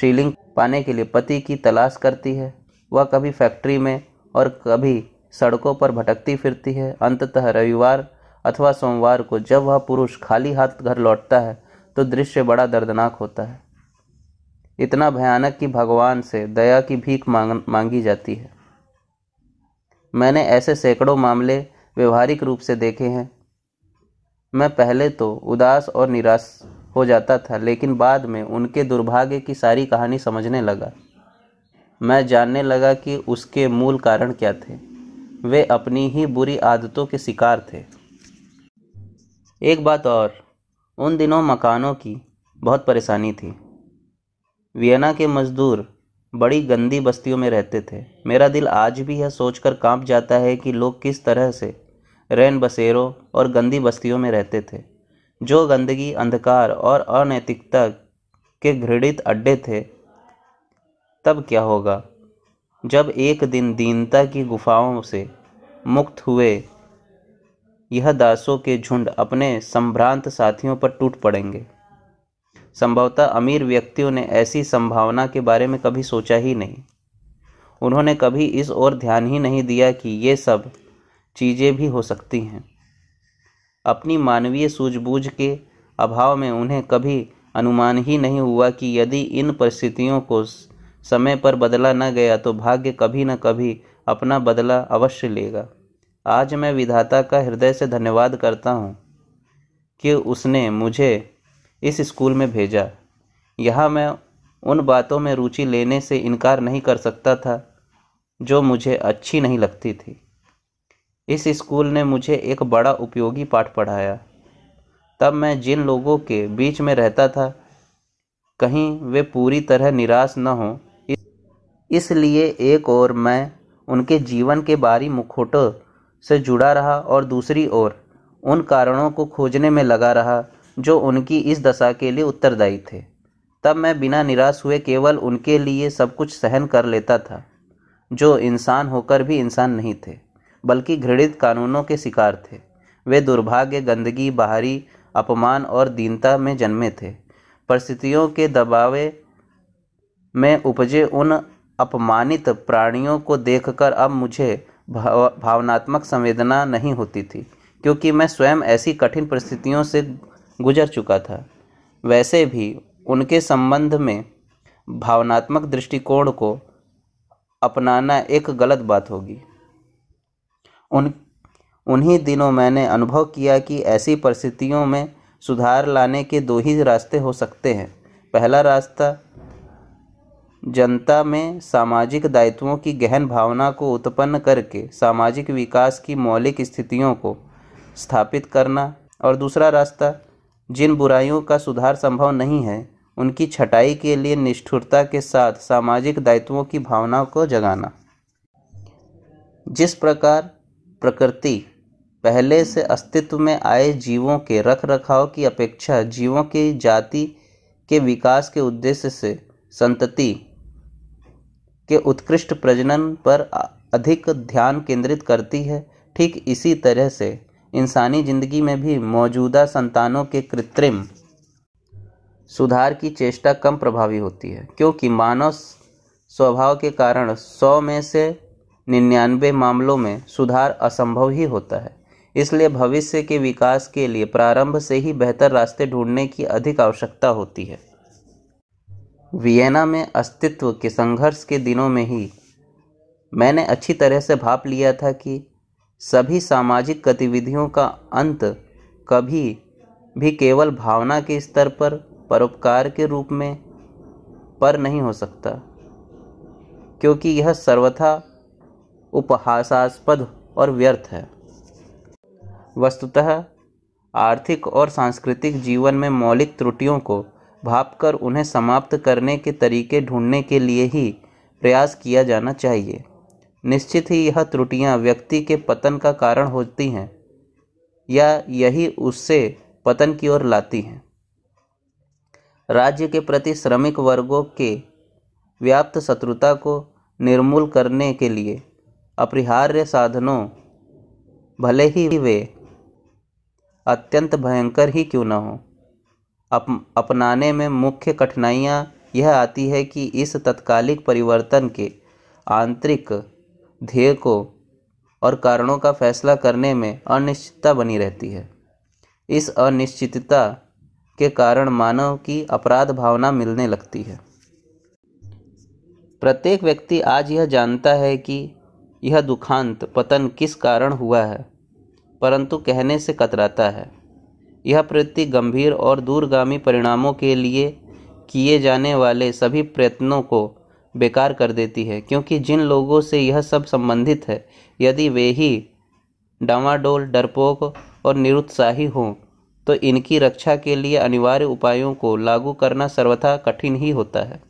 Speaker 1: शीलिंग पाने के लिए पति की तलाश करती है वह कभी फैक्ट्री में और कभी सड़कों पर भटकती फिरती है अंततः रविवार अथवा सोमवार को जब वह पुरुष खाली हाथ घर लौटता है तो दृश्य बड़ा दर्दनाक होता है इतना भयानक कि भगवान से दया की भीख मांग मांगी जाती है मैंने ऐसे सैकड़ों मामले व्यवहारिक रूप से देखे हैं मैं पहले तो उदास और निराश हो जाता था लेकिन बाद में उनके दुर्भाग्य की सारी कहानी समझने लगा मैं जानने लगा कि उसके मूल कारण क्या थे वे अपनी ही बुरी आदतों के शिकार थे एक बात और उन दिनों मकानों की बहुत परेशानी थी वियना के मज़दूर बड़ी गंदी बस्तियों में रहते थे मेरा दिल आज भी यह सोचकर कांप जाता है कि लोग किस तरह से रैन बसेरों और गंदी बस्तियों में रहते थे जो गंदगी अंधकार और अनैतिकता के घृणित अड्डे थे तब क्या होगा जब एक दिन दीनता की गुफाओं से मुक्त हुए यह दासों के झुंड अपने संभ्रांत साथियों पर टूट पड़ेंगे संभवतः अमीर व्यक्तियों ने ऐसी संभावना के बारे में कभी सोचा ही नहीं उन्होंने कभी इस ओर ध्यान ही नहीं दिया कि ये सब चीज़ें भी हो सकती हैं अपनी मानवीय सूझबूझ के अभाव में उन्हें कभी अनुमान ही नहीं हुआ कि यदि इन परिस्थितियों को समय पर बदला न गया तो भाग्य कभी न कभी अपना बदला अवश्य लेगा आज मैं विधाता का हृदय से धन्यवाद करता हूँ कि उसने मुझे इस स्कूल में भेजा यहाँ मैं उन बातों में रुचि लेने से इनकार नहीं कर सकता था जो मुझे अच्छी नहीं लगती थी इस स्कूल ने मुझे एक बड़ा उपयोगी पाठ पढ़ाया तब मैं जिन लोगों के बीच में रहता था कहीं वे पूरी तरह निराश न हों इसलिए एक और मैं उनके जीवन के बारी मुखोटों से जुड़ा रहा और दूसरी ओर उन कारणों को खोजने में लगा रहा जो उनकी इस दशा के लिए उत्तरदायी थे तब मैं बिना निराश हुए केवल उनके लिए सब कुछ सहन कर लेता था जो इंसान होकर भी इंसान नहीं थे बल्कि घृणित कानूनों के शिकार थे वे दुर्भाग्य गंदगी बाहरी अपमान और दीनता में जन्मे थे परिस्थितियों के दबावे में उपजे उन अपमानित प्राणियों को देखकर अब मुझे भाव भावनात्मक संवेदना नहीं होती थी क्योंकि मैं स्वयं ऐसी कठिन परिस्थितियों से गुजर चुका था वैसे भी उनके संबंध में भावनात्मक दृष्टिकोण को अपनाना एक गलत बात होगी उन उन्हीं दिनों मैंने अनुभव किया कि ऐसी परिस्थितियों में सुधार लाने के दो ही रास्ते हो सकते हैं पहला रास्ता जनता में सामाजिक दायित्वों की गहन भावना को उत्पन्न करके सामाजिक विकास की मौलिक स्थितियों को स्थापित करना और दूसरा रास्ता जिन बुराइयों का सुधार संभव नहीं है उनकी छटाई के लिए निष्ठुरता के साथ सामाजिक दायित्वों की भावना को जगाना जिस प्रकार प्रकृति पहले से अस्तित्व में आए जीवों के रख रखाव की अपेक्षा जीवों की जाति के विकास के उद्देश्य से संतति के उत्कृष्ट प्रजनन पर अधिक ध्यान केंद्रित करती है ठीक इसी तरह से इंसानी जिंदगी में भी मौजूदा संतानों के कृत्रिम सुधार की चेष्टा कम प्रभावी होती है क्योंकि मानव स्वभाव के कारण सौ में से निन्यानवे मामलों में सुधार असंभव ही होता है इसलिए भविष्य के विकास के लिए प्रारंभ से ही बेहतर रास्ते ढूंढने की अधिक आवश्यकता होती है वियना में अस्तित्व के संघर्ष के दिनों में ही मैंने अच्छी तरह से भाप लिया था कि सभी सामाजिक गतिविधियों का अंत कभी भी केवल भावना के स्तर पर परोपकार के रूप में पर नहीं हो सकता क्योंकि यह सर्वथा उपहासास्पद और व्यर्थ है वस्तुतः आर्थिक और सांस्कृतिक जीवन में मौलिक त्रुटियों को भापकर उन्हें समाप्त करने के तरीके ढूंढने के लिए ही प्रयास किया जाना चाहिए निश्चित ही यह त्रुटियां व्यक्ति के पतन का कारण होती हैं या यही उससे पतन की ओर लाती हैं राज्य के प्रति श्रमिक वर्गों के व्याप्त शत्रुता को निर्मूल करने के लिए अपरिहार्य साधनों भले ही वे अत्यंत भयंकर ही क्यों न हो अप, अपनाने में मुख्य कठिनाइयाँ यह आती है कि इस तत्कालिक परिवर्तन के आंतरिक ध्येय को और कारणों का फैसला करने में अनिश्चितता बनी रहती है इस अनिश्चितता के कारण मानव की अपराध भावना मिलने लगती है प्रत्येक व्यक्ति आज यह जानता है कि यह दुखांत पतन किस कारण हुआ है परंतु कहने से कतराता है यह प्रवृत्ति गंभीर और दूरगामी परिणामों के लिए किए जाने वाले सभी प्रयत्नों को बेकार कर देती है क्योंकि जिन लोगों से यह सब संबंधित है यदि वे ही डावाडोल डरपोक और निरुत्साही हों तो इनकी रक्षा के लिए अनिवार्य उपायों को लागू करना सर्वथा कठिन ही होता है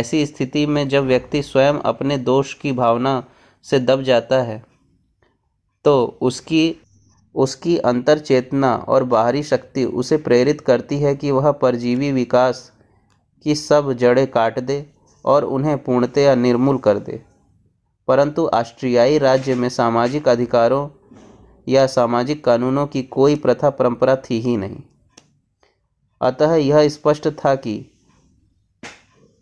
Speaker 1: ऐसी स्थिति में जब व्यक्ति स्वयं अपने दोष की भावना से दब जाता है तो उसकी उसकी अंतर चेतना और बाहरी शक्ति उसे प्रेरित करती है कि वह परजीवी विकास की सब जड़ें काट दे और उन्हें पूर्णतया निर्मूल कर दे परंतु ऑस्ट्रियाई राज्य में सामाजिक अधिकारों या सामाजिक कानूनों की कोई प्रथा परंपरा थी ही नहीं अतः यह स्पष्ट था कि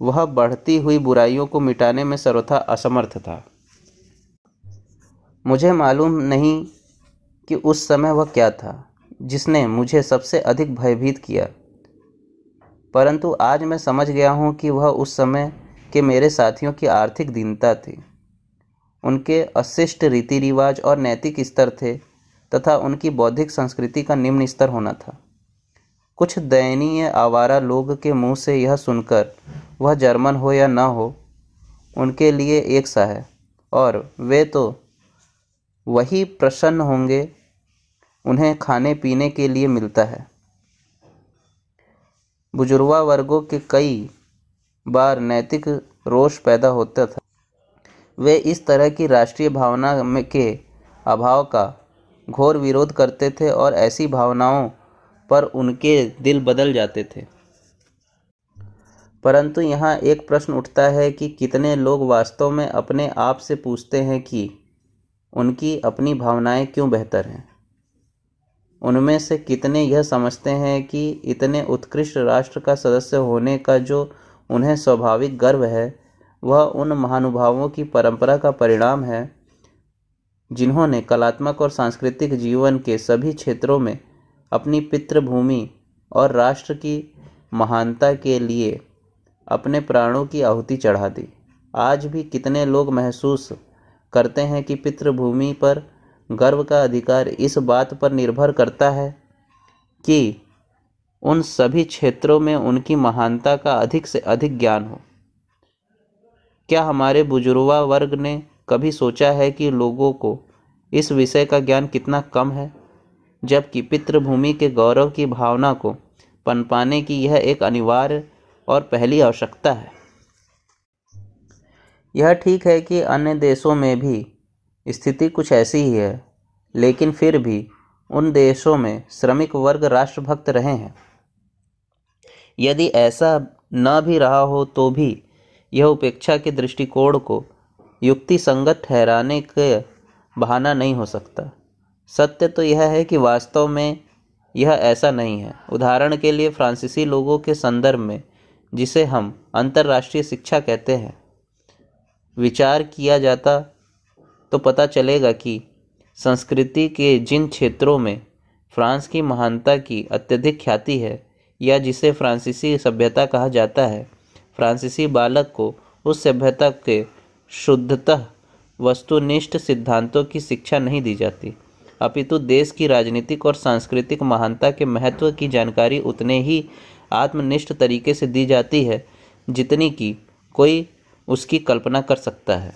Speaker 1: वह बढ़ती हुई बुराइयों को मिटाने में सर्वथा असमर्थ था मुझे मालूम नहीं कि उस समय वह क्या था जिसने मुझे सबसे अधिक भयभीत किया परंतु आज मैं समझ गया हूँ कि वह उस समय के मेरे साथियों की आर्थिक दीनता थी उनके अशिष्ट रीति रिवाज और नैतिक स्तर थे तथा उनकी बौद्धिक संस्कृति का निम्न स्तर होना था कुछ दयनीय आवारा लोग के मुंह से यह सुनकर वह जर्मन हो या न हो उनके लिए एक सा है और वे तो वही प्रसन्न होंगे उन्हें खाने पीने के लिए मिलता है बुजुर्वा वर्गों के कई बार नैतिक रोष पैदा होता था वे इस तरह की राष्ट्रीय भावना में के अभाव का घोर विरोध करते थे और ऐसी भावनाओं पर उनके दिल बदल जाते थे परंतु यहाँ एक प्रश्न उठता है कि कितने लोग वास्तव में अपने आप से पूछते हैं कि उनकी अपनी भावनाएं क्यों बेहतर हैं उनमें से कितने यह समझते हैं कि इतने उत्कृष्ट राष्ट्र का सदस्य होने का जो उन्हें स्वाभाविक गर्व है वह उन महानुभावों की परंपरा का परिणाम है जिन्होंने कलात्मक और सांस्कृतिक जीवन के सभी क्षेत्रों में अपनी पितृभूमि और राष्ट्र की महानता के लिए अपने प्राणों की आहुति चढ़ा दी आज भी कितने लोग महसूस करते हैं कि पितृभूमि पर गर्व का अधिकार इस बात पर निर्भर करता है कि उन सभी क्षेत्रों में उनकी महानता का अधिक से अधिक ज्ञान हो क्या हमारे बुजुर्वा वर्ग ने कभी सोचा है कि लोगों को इस विषय का ज्ञान कितना कम है जबकि पितृभूमि के गौरव की भावना को पनपाने की यह एक अनिवार्य और पहली आवश्यकता है यह ठीक है कि अन्य देशों में भी स्थिति कुछ ऐसी ही है लेकिन फिर भी उन देशों में श्रमिक वर्ग राष्ट्रभक्त रहे हैं यदि ऐसा न भी रहा हो तो भी यह उपेक्षा के दृष्टिकोण को युक्ति संगत ठहराने के बहाना नहीं हो सकता सत्य तो यह है कि वास्तव में यह ऐसा नहीं है उदाहरण के लिए फ्रांसीसी लोगों के संदर्भ में जिसे हम अंतर्राष्ट्रीय शिक्षा कहते हैं विचार किया जाता तो पता चलेगा कि संस्कृति के जिन क्षेत्रों में फ्रांस की महानता की अत्यधिक ख्याति है या जिसे फ्रांसीसी सभ्यता कहा जाता है फ्रांसीसी बालक को उस सभ्यता के शुद्धतः वस्तुनिष्ठ सिद्धांतों की शिक्षा नहीं दी जाती अपितु देश की राजनीतिक और सांस्कृतिक महानता के महत्व की जानकारी उतने ही आत्मनिष्ठ तरीके से दी जाती है जितनी कि कोई उसकी कल्पना कर सकता है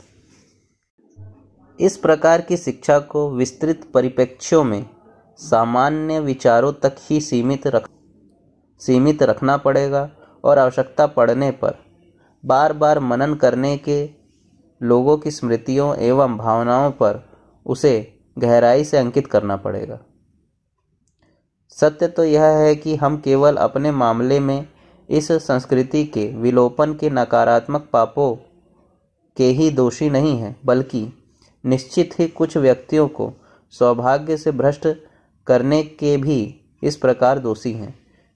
Speaker 1: इस प्रकार की शिक्षा को विस्तृत परिप्रेक्ष्यों में सामान्य विचारों तक ही सीमित रख सीमित रखना पड़ेगा और आवश्यकता पड़ने पर बार बार मनन करने के लोगों की स्मृतियों एवं भावनाओं पर उसे गहराई से अंकित करना पड़ेगा सत्य तो यह है कि हम केवल अपने मामले में इस संस्कृति के विलोपन के नकारात्मक पापों के ही दोषी नहीं हैं बल्कि निश्चित ही कुछ व्यक्तियों को सौभाग्य से भ्रष्ट करने के भी इस प्रकार दोषी हैं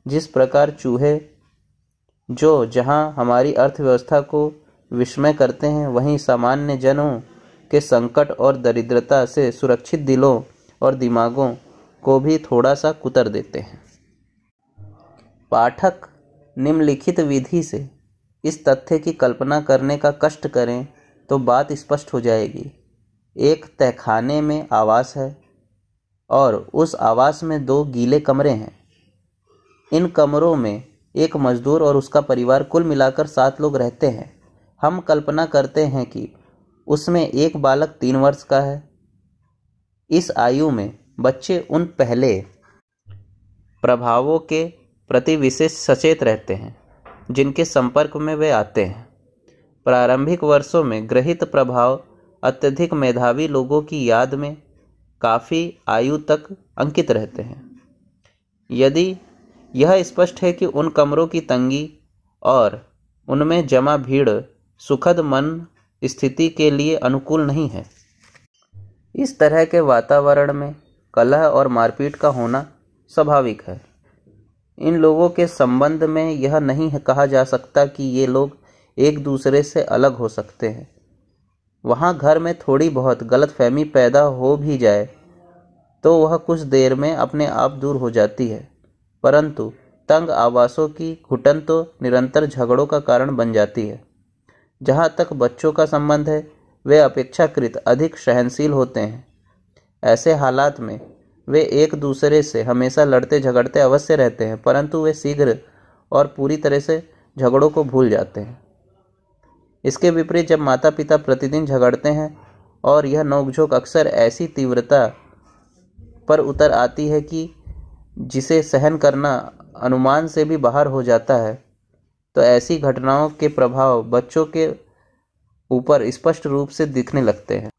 Speaker 1: जिस प्रकार चूहे जो जहां हमारी अर्थव्यवस्था को विस्मय करते हैं वहीं सामान्य जनों के संकट और दरिद्रता से सुरक्षित दिलों और दिमागों को भी थोड़ा सा कुतर देते हैं पाठक निम्नलिखित विधि से इस तथ्य की कल्पना करने का कष्ट करें तो बात स्पष्ट हो जाएगी एक तहखाने में आवास है और उस आवास में दो गीले कमरे हैं इन कमरों में एक मजदूर और उसका परिवार कुल मिलाकर सात लोग रहते हैं हम कल्पना करते हैं कि उसमें एक बालक तीन वर्ष का है इस आयु में बच्चे उन पहले प्रभावों के प्रति विशेष सचेत रहते हैं जिनके संपर्क में वे आते हैं प्रारंभिक वर्षों में ग्रहित प्रभाव अत्यधिक मेधावी लोगों की याद में काफ़ी आयु तक अंकित रहते हैं यदि यह स्पष्ट है कि उन कमरों की तंगी और उनमें जमा भीड़ सुखद मन स्थिति के लिए अनुकूल नहीं है इस तरह के वातावरण में कलह और मारपीट का होना स्वाभाविक है इन लोगों के संबंध में यह नहीं कहा जा सकता कि ये लोग एक दूसरे से अलग हो सकते हैं वहाँ घर में थोड़ी बहुत गलतफहमी पैदा हो भी जाए तो वह कुछ देर में अपने आप दूर हो जाती है परंतु तंग आवासों की घुटन तो निरंतर झगड़ों का कारण बन जाती है जहाँ तक बच्चों का संबंध है वे अपेक्षाकृत अधिक सहनशील होते हैं ऐसे हालात में वे एक दूसरे से हमेशा लड़ते झगड़ते अवश्य रहते हैं परंतु वे शीघ्र और पूरी तरह से झगड़ों को भूल जाते हैं इसके विपरीत जब माता पिता प्रतिदिन झगड़ते हैं और यह नोकझोंक अक्सर ऐसी तीव्रता पर उतर आती है कि जिसे सहन करना अनुमान से भी बाहर हो जाता है तो ऐसी घटनाओं के प्रभाव बच्चों के ऊपर स्पष्ट रूप से दिखने लगते हैं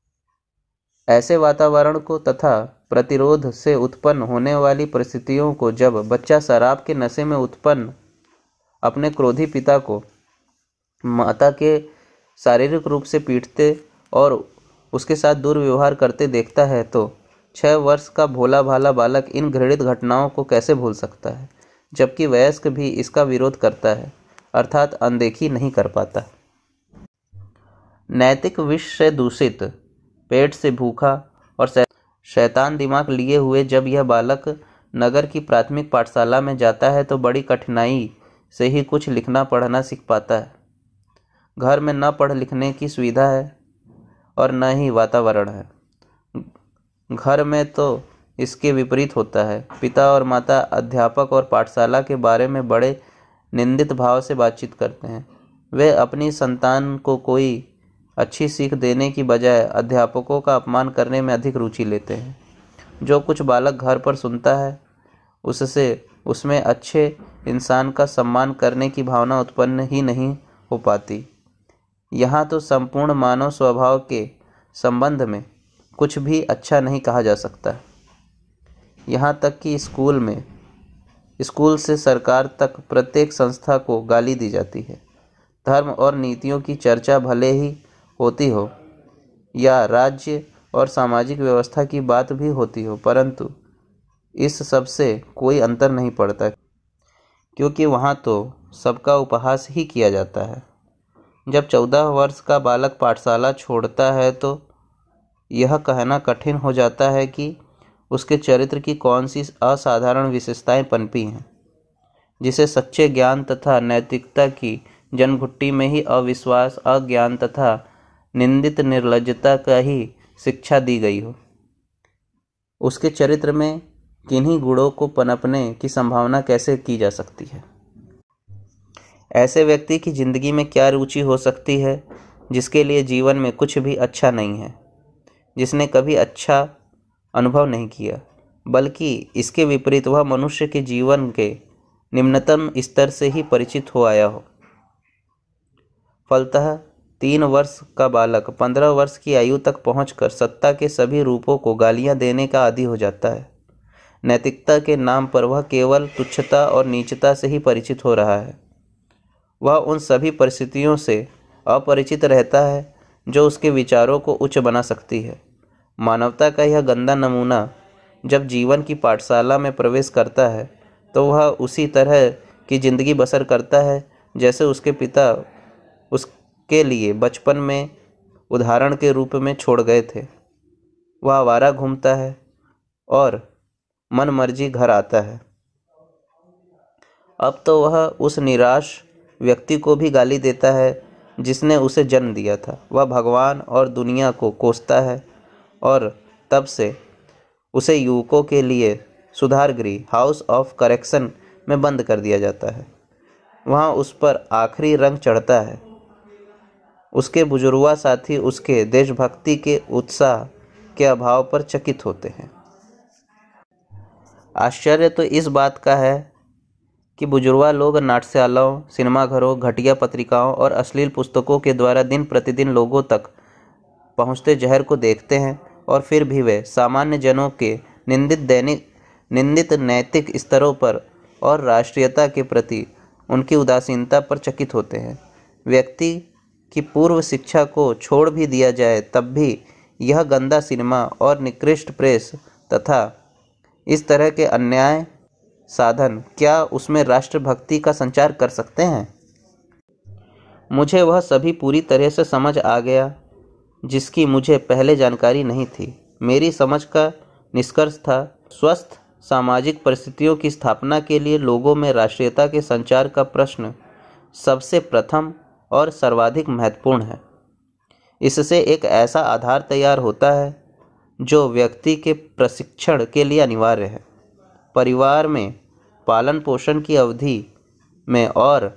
Speaker 1: ऐसे वातावरण को तथा प्रतिरोध से उत्पन्न होने वाली परिस्थितियों को जब बच्चा शराब के नशे में उत्पन्न अपने क्रोधी पिता को माता के शारीरिक रूप से पीटते और उसके साथ दुर्व्यवहार करते देखता है तो छः वर्ष का भोला भाला बालक इन घृणित घटनाओं को कैसे भूल सकता है जबकि वयस्क भी इसका विरोध करता है अर्थात अनदेखी नहीं कर पाता नैतिक विष से दूषित पेट से भूखा और शैतान दिमाग लिए हुए जब यह बालक नगर की प्राथमिक पाठशाला में जाता है तो बड़ी कठिनाई से ही कुछ लिखना पढ़ना सीख पाता है घर में न पढ़ लिखने की सुविधा है और न ही वातावरण है घर में तो इसके विपरीत होता है पिता और माता अध्यापक और पाठशाला के बारे में बड़े निंदित भाव से बातचीत करते हैं वे अपनी संतान को कोई अच्छी सीख देने की बजाय अध्यापकों का अपमान करने में अधिक रुचि लेते हैं जो कुछ बालक घर पर सुनता है उससे उसमें अच्छे इंसान का सम्मान करने की भावना उत्पन्न ही नहीं हो पाती यहाँ तो संपूर्ण मानव स्वभाव के संबंध में कुछ भी अच्छा नहीं कहा जा सकता यहाँ तक कि स्कूल में स्कूल से सरकार तक प्रत्येक संस्था को गाली दी जाती है धर्म और नीतियों की चर्चा भले ही होती हो या राज्य और सामाजिक व्यवस्था की बात भी होती हो परंतु इस सब से कोई अंतर नहीं पड़ता क्योंकि वहाँ तो सबका उपहास ही किया जाता है जब चौदह वर्ष का बालक पाठशाला छोड़ता है तो यह कहना कठिन हो जाता है कि उसके चरित्र की कौन सी असाधारण विशेषताएं पनपी हैं जिसे सच्चे ज्ञान तथा नैतिकता की जनघुट्टी में ही अविश्वास अज्ञान तथा निंदित निर्लजता का ही शिक्षा दी गई हो उसके चरित्र में किन्हीं गुणों को पनपने की संभावना कैसे की जा सकती है ऐसे व्यक्ति की जिंदगी में क्या रुचि हो सकती है जिसके लिए जीवन में कुछ भी अच्छा नहीं है जिसने कभी अच्छा अनुभव नहीं किया बल्कि इसके विपरीत वह मनुष्य के जीवन के निम्नतम स्तर से ही परिचित हो आया हो फलतः तीन वर्ष का बालक पंद्रह वर्ष की आयु तक पहुंचकर सत्ता के सभी रूपों को गालियां देने का आदि हो जाता है नैतिकता के नाम पर वह केवल तुच्छता और नीचता से ही परिचित हो रहा है वह उन सभी परिस्थितियों से अपरिचित रहता है जो उसके विचारों को उच्च बना सकती है मानवता का यह गंदा नमूना जब जीवन की पाठशाला में प्रवेश करता है तो वह उसी तरह की ज़िंदगी बसर करता है जैसे उसके पिता के लिए बचपन में उदाहरण के रूप में छोड़ गए थे वह आवारा घूमता है और मन मर्जी घर आता है अब तो वह उस निराश व्यक्ति को भी गाली देता है जिसने उसे जन्म दिया था वह भगवान और दुनिया को कोसता है और तब से उसे युवकों के लिए सुधार गृह हाउस ऑफ करेक्शन में बंद कर दिया जाता है वहाँ उस पर आखिरी रंग चढ़ता है उसके बुजुर्गवा साथी उसके देशभक्ति के उत्साह के अभाव पर चकित होते हैं आश्चर्य तो इस बात का है कि बुजुर्गवा लोग नाट्यशालाओं सिनेमाघरों घटिया पत्रिकाओं और अश्लील पुस्तकों के द्वारा दिन प्रतिदिन लोगों तक पहुँचते जहर को देखते हैं और फिर भी वे सामान्य जनों के निंदित दैनिक निंदित नैतिक स्तरों पर और राष्ट्रीयता के प्रति उनकी उदासीनता पर चकित होते हैं व्यक्ति कि पूर्व शिक्षा को छोड़ भी दिया जाए तब भी यह गंदा सिनेमा और निकृष्ट प्रेस तथा इस तरह के अन्याय साधन क्या उसमें राष्ट्रभक्ति का संचार कर सकते हैं मुझे वह सभी पूरी तरह से समझ आ गया जिसकी मुझे पहले जानकारी नहीं थी मेरी समझ का निष्कर्ष था स्वस्थ सामाजिक परिस्थितियों की स्थापना के लिए लोगों में राष्ट्रीयता के संचार का प्रश्न सबसे प्रथम और सर्वाधिक महत्वपूर्ण है इससे एक ऐसा आधार तैयार होता है जो व्यक्ति के प्रशिक्षण के लिए अनिवार्य है परिवार में पालन पोषण की अवधि में और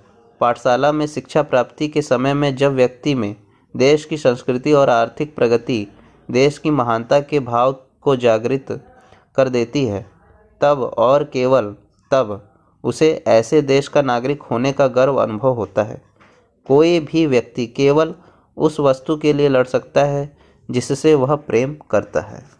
Speaker 1: पाठशाला में शिक्षा प्राप्ति के समय में जब व्यक्ति में देश की संस्कृति और आर्थिक प्रगति देश की महानता के भाव को जागृत कर देती है तब और केवल तब उसे ऐसे देश का नागरिक होने का गर्व अनुभव होता है कोई भी व्यक्ति केवल उस वस्तु के लिए लड़ सकता है जिससे वह प्रेम करता है